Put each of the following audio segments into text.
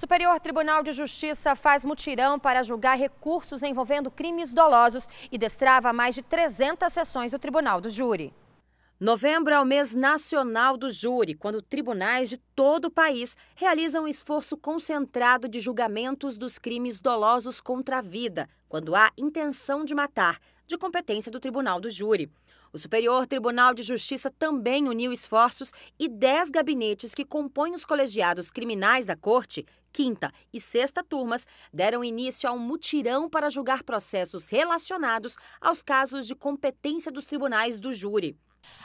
Superior Tribunal de Justiça faz mutirão para julgar recursos envolvendo crimes dolosos e destrava mais de 300 sessões do Tribunal do Júri. Novembro é o mês nacional do júri, quando tribunais de todo o país realizam um esforço concentrado de julgamentos dos crimes dolosos contra a vida, quando há intenção de matar, de competência do Tribunal do Júri. O Superior Tribunal de Justiça também uniu esforços e dez gabinetes que compõem os colegiados criminais da Corte, quinta e sexta turmas, deram início a um mutirão para julgar processos relacionados aos casos de competência dos tribunais do júri.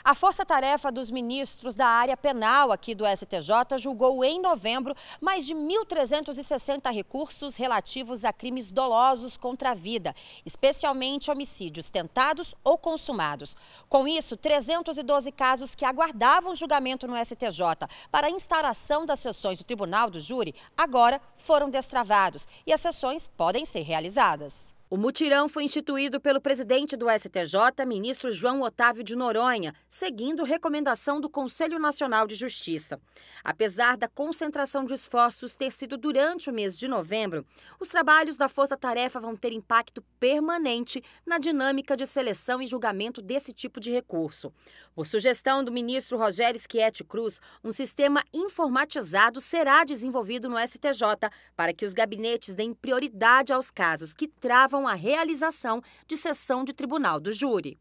A força-tarefa dos ministros da área penal aqui do STJ julgou em novembro mais de 1.360 recursos relativos a crimes dolosos contra a vida, especialmente homicídios tentados ou consumados. Com isso, 312 casos que aguardavam julgamento no STJ para instalação das sessões do Tribunal do Júri agora foram destravados e as sessões podem ser realizadas. O mutirão foi instituído pelo presidente do STJ, ministro João Otávio de Noronha, seguindo recomendação do Conselho Nacional de Justiça. Apesar da concentração de esforços ter sido durante o mês de novembro, os trabalhos da Força Tarefa vão ter impacto permanente na dinâmica de seleção e julgamento desse tipo de recurso. Por sugestão do ministro Rogério Schietti Cruz, um sistema informatizado será desenvolvido no STJ para que os gabinetes deem prioridade aos casos que travam à realização de sessão de tribunal do júri.